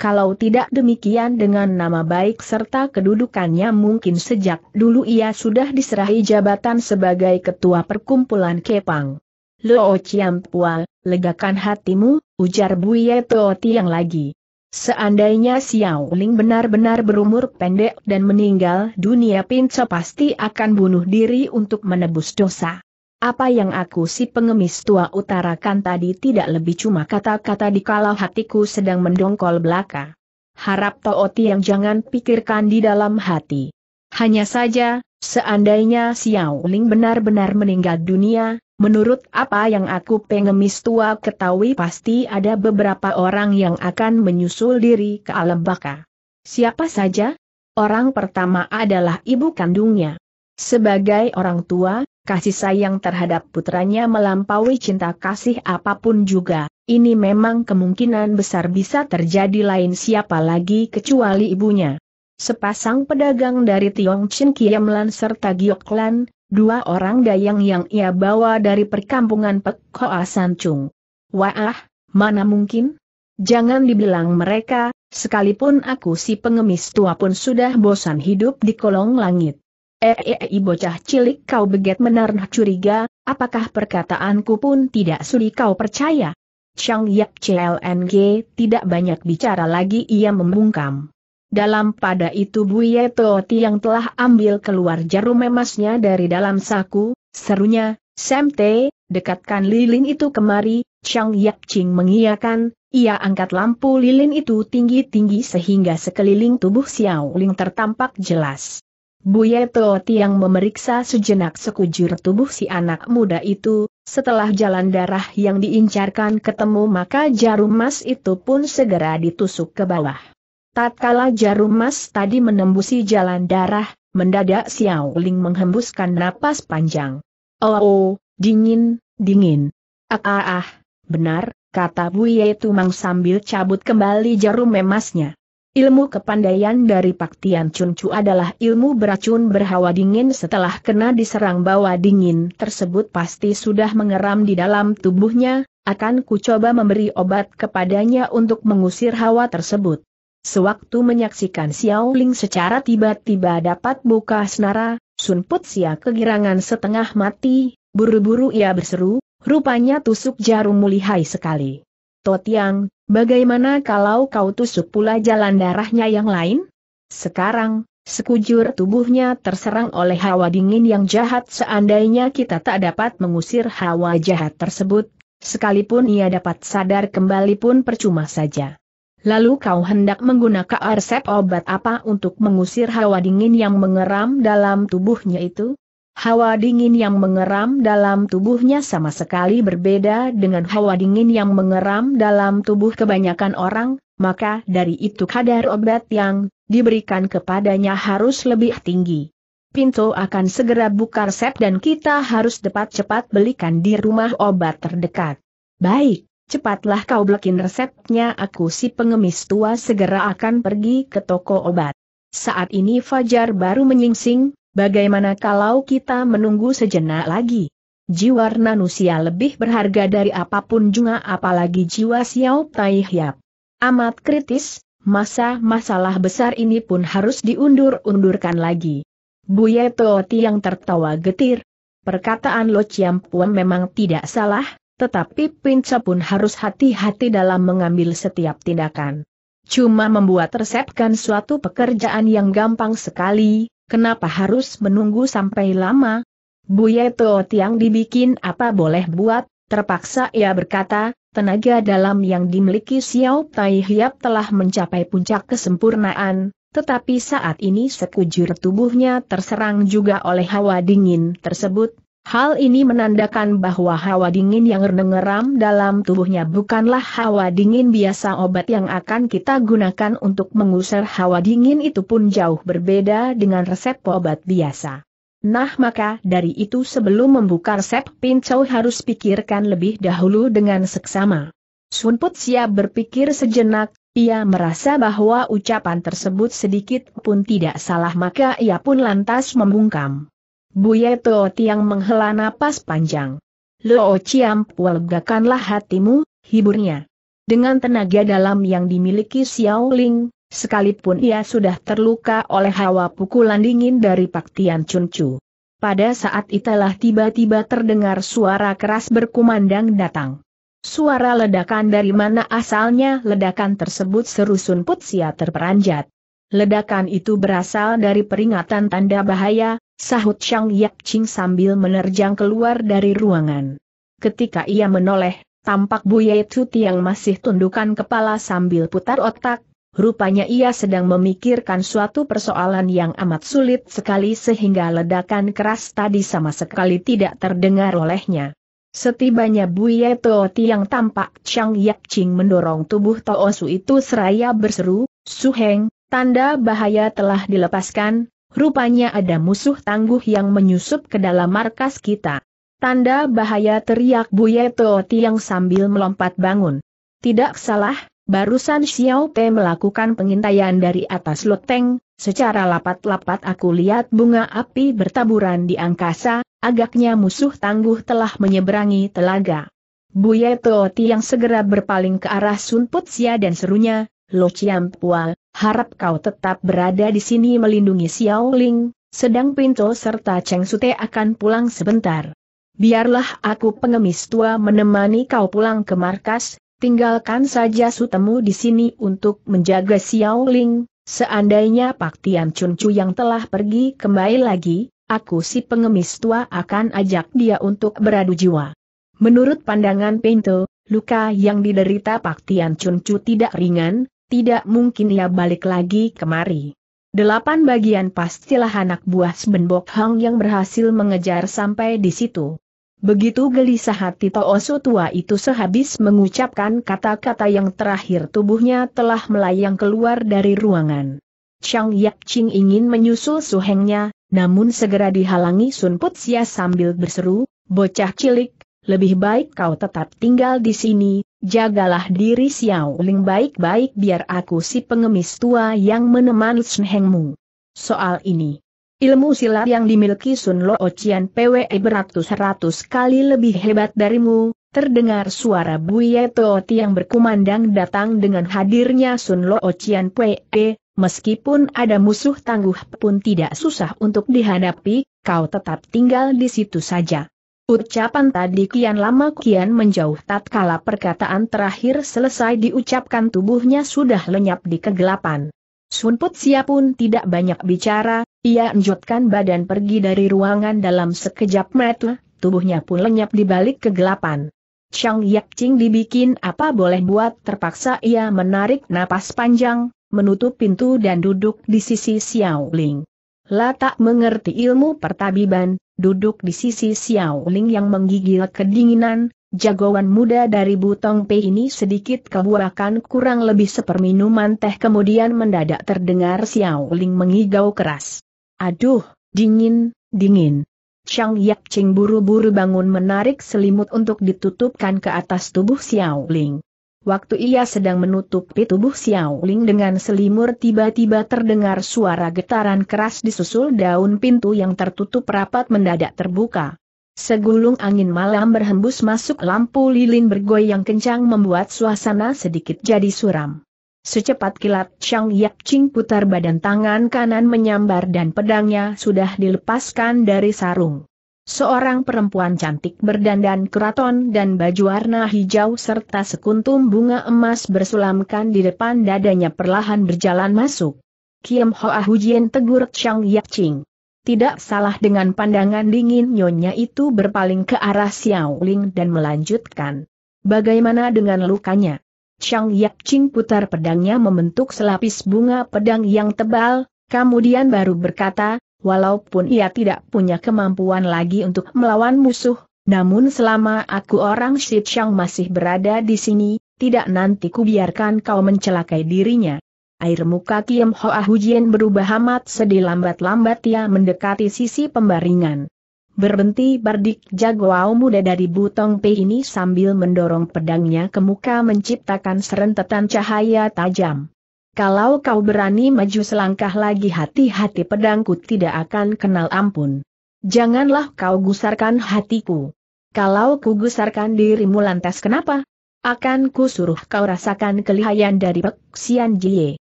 Kalau tidak demikian dengan nama baik serta kedudukannya mungkin sejak dulu ia sudah diserahi jabatan sebagai ketua perkumpulan Kepang. Luo Chiam Pual, legakan hatimu, ujar Buye Tio yang lagi. Seandainya Xiao Ling benar-benar berumur pendek dan meninggal dunia Pinca pasti akan bunuh diri untuk menebus dosa. Apa yang aku si pengemis tua utarakan tadi tidak lebih cuma kata-kata di kalau hatiku sedang mendongkol belaka. Harap Tooti yang jangan pikirkan di dalam hati. Hanya saja, seandainya Xiao Ling benar-benar meninggal dunia, Menurut apa yang aku pengemis tua ketahui pasti ada beberapa orang yang akan menyusul diri ke alam baka. Siapa saja? Orang pertama adalah ibu kandungnya. Sebagai orang tua, kasih sayang terhadap putranya melampaui cinta kasih apapun juga. Ini memang kemungkinan besar bisa terjadi lain siapa lagi kecuali ibunya. Sepasang pedagang dari Tiong Kiam Lan serta Gioklan, dua orang dayang yang ia bawa dari perkampungan Pekoa Sancung. Wah, mana mungkin? Jangan dibilang mereka, sekalipun aku si pengemis tua pun sudah bosan hidup di kolong langit. Eei eh, eh, eh, bocah cilik kau beget menarnah curiga, apakah perkataanku pun tidak sudi kau percaya? Chang Yap CLNG tidak banyak bicara lagi ia membungkam. Dalam pada itu Buye Toti yang telah ambil keluar jarum emasnya dari dalam saku, serunya, Semte, dekatkan lilin itu kemari, Chang Yap Ching mengiyakan, ia angkat lampu lilin itu tinggi-tinggi sehingga sekeliling tubuh Xiao Ling tertampak jelas. Buye Toti yang memeriksa sejenak sekujur tubuh si anak muda itu, setelah jalan darah yang diincarkan ketemu maka jarum emas itu pun segera ditusuk ke bawah. Tatkala jarum emas tadi menembusi jalan darah, mendadak Xiao Ling menghembuskan napas panjang. Oh, oh dingin, dingin. Ah, ah, ah, benar, kata Bu, Ye Tumang sambil cabut kembali jarum emasnya. Ilmu kepandaian dari Pak Tian Chun Chu adalah ilmu beracun berhawa dingin setelah kena diserang bawa dingin tersebut pasti sudah mengeram di dalam tubuhnya, akan ku coba memberi obat kepadanya untuk mengusir hawa tersebut. Sewaktu menyaksikan Xiao Ling secara tiba-tiba dapat buka senara, Sun Put Sia kegirangan setengah mati, buru-buru ia berseru, rupanya tusuk jarum mulihai sekali. Totiang, bagaimana kalau kau tusuk pula jalan darahnya yang lain? Sekarang, sekujur tubuhnya terserang oleh hawa dingin yang jahat seandainya kita tak dapat mengusir hawa jahat tersebut, sekalipun ia dapat sadar kembali pun percuma saja. Lalu kau hendak menggunakan resep obat apa untuk mengusir hawa dingin yang mengeram dalam tubuhnya itu? Hawa dingin yang mengeram dalam tubuhnya sama sekali berbeda dengan hawa dingin yang mengeram dalam tubuh kebanyakan orang, maka dari itu kadar obat yang diberikan kepadanya harus lebih tinggi. Pinto akan segera buka resep dan kita harus cepat-cepat belikan di rumah obat terdekat. Baik. Cepatlah kau blekin resepnya aku si pengemis tua segera akan pergi ke toko obat. Saat ini Fajar baru menyingsing, bagaimana kalau kita menunggu sejenak lagi? Jiwa manusia lebih berharga dari apapun juga apalagi jiwa Xiao Tai Hiap. Amat kritis, masa masalah besar ini pun harus diundur-undurkan lagi. Buye Tooti yang tertawa getir. Perkataan Lo Chiam Puan memang tidak salah, tetapi Pinca pun harus hati-hati dalam mengambil setiap tindakan. Cuma membuat resepkan suatu pekerjaan yang gampang sekali, kenapa harus menunggu sampai lama? Buye Toot yang dibikin apa boleh buat, terpaksa ia berkata, tenaga dalam yang dimiliki Xiao Tai Hiap telah mencapai puncak kesempurnaan, tetapi saat ini sekujur tubuhnya terserang juga oleh hawa dingin tersebut, Hal ini menandakan bahwa hawa dingin yang renengeram dalam tubuhnya bukanlah hawa dingin biasa obat yang akan kita gunakan untuk mengusir hawa dingin itu pun jauh berbeda dengan resep obat biasa. Nah maka dari itu sebelum membuka resep pincau harus pikirkan lebih dahulu dengan seksama. Sunput siap berpikir sejenak, ia merasa bahwa ucapan tersebut sedikit pun tidak salah maka ia pun lantas membungkam. Buye Tuo Tiang menghela napas panjang. Lo Chiam pulgakanlah hatimu, hiburnya. Dengan tenaga dalam yang dimiliki Xiao Ling, sekalipun ia sudah terluka oleh hawa pukulan dingin dari Pak Tian Chun Chu. Pada saat itulah tiba-tiba terdengar suara keras berkumandang datang. Suara ledakan dari mana asalnya ledakan tersebut seru put sia terperanjat. Ledakan itu berasal dari peringatan tanda bahaya, Sahut Chang Yap Ching sambil menerjang keluar dari ruangan. Ketika ia menoleh, tampak Ye Tuti yang masih tundukan kepala sambil putar otak, Rupanya ia sedang memikirkan suatu persoalan yang amat sulit sekali sehingga ledakan keras tadi sama sekali tidak terdengar olehnya. Setibanya Ye Tooti yang tampak Chang Yak Ching mendorong tubuh Toosu itu seraya berseru, Suheng, tanda bahaya telah dilepaskan, Rupanya ada musuh tangguh yang menyusup ke dalam markas kita. Tanda bahaya teriak Buye Tooti yang sambil melompat bangun. Tidak salah, barusan Xiao Te melakukan pengintaian dari atas loteng, secara lapat-lapat aku lihat bunga api bertaburan di angkasa, agaknya musuh tangguh telah menyeberangi telaga. Buye Tooti yang segera berpaling ke arah Sun Putsia dan serunya, Lo Chiam Pua, harap kau tetap berada di sini melindungi Xiao Ling, sedang Pinto serta Cheng Sute akan pulang sebentar. Biarlah aku pengemis tua menemani kau pulang ke markas, tinggalkan saja Sutemu di sini untuk menjaga Xiao Ling, seandainya Pak Tian Chun Chu yang telah pergi kembali lagi, aku si pengemis tua akan ajak dia untuk beradu jiwa. Menurut pandangan Pinto, luka yang diderita Pak Tian Chun Chu tidak ringan, tidak mungkin ia balik lagi kemari. Delapan bagian pastilah anak buah Sbenbok Hang yang berhasil mengejar sampai di situ. Begitu gelisah hati Toosu tua itu sehabis mengucapkan kata-kata yang terakhir tubuhnya telah melayang keluar dari ruangan. Chang Yap Ching ingin menyusul suhengnya, namun segera dihalangi Sun sia sambil berseru, bocah cilik, lebih baik kau tetap tinggal di sini, jagalah diri Xiao Ling baik-baik biar aku si pengemis tua yang menemani Shenhengmu. Soal ini. Ilmu silat yang dimiliki Sun Lo Ocean PWE beratus-ratus kali lebih hebat darimu, terdengar suara Buye Tooti yang berkumandang datang dengan hadirnya Sun Lo Ocean PWE, meskipun ada musuh tangguh pun tidak susah untuk dihadapi, kau tetap tinggal di situ saja. Ucapan tadi kian lama kian menjauh tatkala perkataan terakhir selesai diucapkan tubuhnya sudah lenyap di kegelapan. Sun Put pun tidak banyak bicara, ia enjotkan badan pergi dari ruangan dalam sekejap mata, tubuhnya pun lenyap di balik kegelapan. Chang Yak Ching dibikin apa boleh buat terpaksa ia menarik napas panjang, menutup pintu dan duduk di sisi Xiao Ling. La tak mengerti ilmu pertabiban, duduk di sisi Xiao Ling yang menggigil kedinginan, jagoan muda dari Butong Pei ini sedikit kebuakan kurang lebih seperminuman teh kemudian mendadak terdengar Xiao Ling mengigau keras. Aduh, dingin, dingin. Chang Yap Ching buru-buru bangun menarik selimut untuk ditutupkan ke atas tubuh Xiao Ling. Waktu ia sedang menutupi tubuh Xiao Ling dengan selimur tiba-tiba terdengar suara getaran keras disusul daun pintu yang tertutup rapat mendadak terbuka. Segulung angin malam berhembus masuk lampu lilin bergoyang kencang membuat suasana sedikit jadi suram. Secepat kilat Chang Yap Ching putar badan tangan kanan menyambar dan pedangnya sudah dilepaskan dari sarung. Seorang perempuan cantik berdandan keraton dan baju warna hijau serta sekuntum bunga emas bersulamkan di depan dadanya perlahan berjalan masuk. Kiem Hoa Hujien tegur Chang Yakching. Tidak salah dengan pandangan dingin nyonya itu berpaling ke arah Xiao Ling dan melanjutkan. Bagaimana dengan lukanya? Chang Yakching putar pedangnya membentuk selapis bunga pedang yang tebal, kemudian baru berkata, Walaupun ia tidak punya kemampuan lagi untuk melawan musuh, namun selama aku orang Shichang masih berada di sini, tidak nanti kubiarkan kau mencelakai dirinya. Air muka Kiem Hoa Hujian berubah amat sedih lambat-lambat ia mendekati sisi pembaringan. Berhenti bardik jagoau muda dari Butong Pei ini sambil mendorong pedangnya ke muka menciptakan serentetan cahaya tajam. Kalau kau berani maju selangkah lagi hati-hati pedangku tidak akan kenal ampun. Janganlah kau gusarkan hatiku. Kalau ku gusarkan dirimu lantas kenapa? Akan ku suruh kau rasakan kelihayan dari Peksian Jie.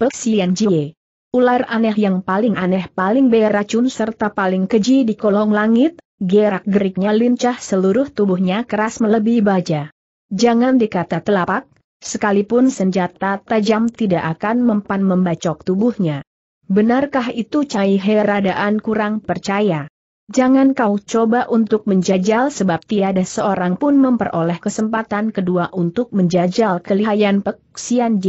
Peksian Jie. Ular aneh yang paling aneh paling beracun serta paling keji di kolong langit, gerak-geriknya lincah seluruh tubuhnya keras melebihi baja. Jangan dikata telapak, Sekalipun senjata tajam tidak akan mempan membacok tubuhnya. Benarkah itu Cai He radaan kurang percaya? Jangan kau coba untuk menjajal sebab tiada seorang pun memperoleh kesempatan kedua untuk menjajal kelihayan peksian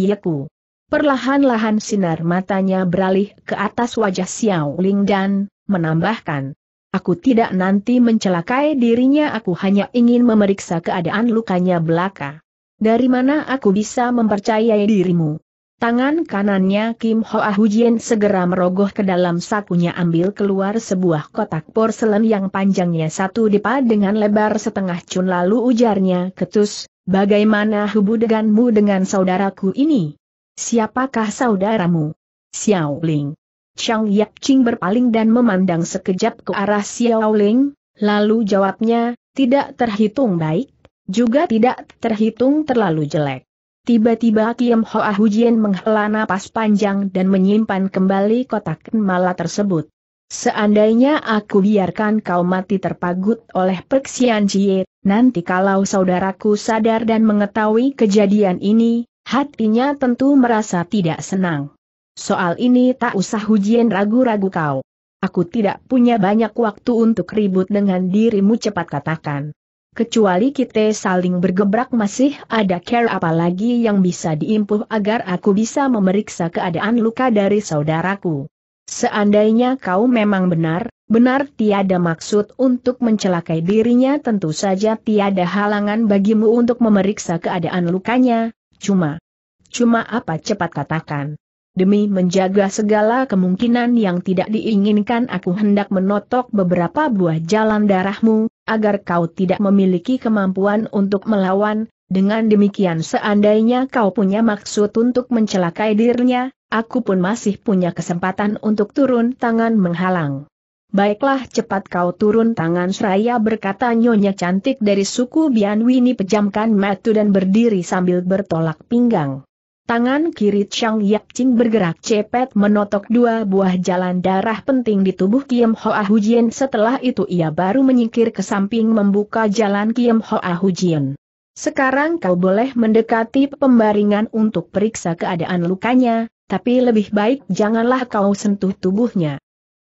Perlahan-lahan sinar matanya beralih ke atas wajah Xiao Ling dan menambahkan. Aku tidak nanti mencelakai dirinya aku hanya ingin memeriksa keadaan lukanya belaka. Dari mana aku bisa mempercayai dirimu? Tangan kanannya Kim Ho Ah Hujien segera merogoh ke dalam sakunya ambil keluar sebuah kotak porselen yang panjangnya satu depa dengan lebar setengah cun lalu ujarnya ketus, bagaimana hubunganmu dengan saudaraku ini? Siapakah saudaramu? Xiao Ling. Chang Yap Ching berpaling dan memandang sekejap ke arah Xiao Ling, lalu jawabnya, tidak terhitung baik juga tidak terhitung terlalu jelek. Tiba-tiba Kiam Hoa Hujian menghela napas panjang dan menyimpan kembali kotak mala tersebut. Seandainya aku biarkan kau mati terpagut oleh Peksian Jie, nanti kalau saudaraku sadar dan mengetahui kejadian ini, hatinya tentu merasa tidak senang. Soal ini tak usah hujian ragu-ragu kau. Aku tidak punya banyak waktu untuk ribut dengan dirimu cepat katakan kecuali kita saling bergebrak masih ada care apalagi yang bisa diimpuh agar aku bisa memeriksa keadaan luka dari saudaraku. Seandainya kau memang benar, benar tiada maksud untuk mencelakai dirinya tentu saja tiada halangan bagimu untuk memeriksa keadaan lukanya, cuma. Cuma apa cepat katakan. Demi menjaga segala kemungkinan yang tidak diinginkan aku hendak menotok beberapa buah jalan darahmu, agar kau tidak memiliki kemampuan untuk melawan, dengan demikian seandainya kau punya maksud untuk mencelakai dirinya, aku pun masih punya kesempatan untuk turun tangan menghalang. Baiklah cepat kau turun tangan seraya berkata nyonya cantik dari suku Bianwini pejamkan mata dan berdiri sambil bertolak pinggang. Tangan kiri Chang Yap Ching bergerak cepet menotok dua buah jalan darah penting di tubuh Kiem Hoa Hujian setelah itu ia baru menyingkir ke samping membuka jalan Kiem Hoa Hujian. Sekarang kau boleh mendekati pembaringan untuk periksa keadaan lukanya, tapi lebih baik janganlah kau sentuh tubuhnya.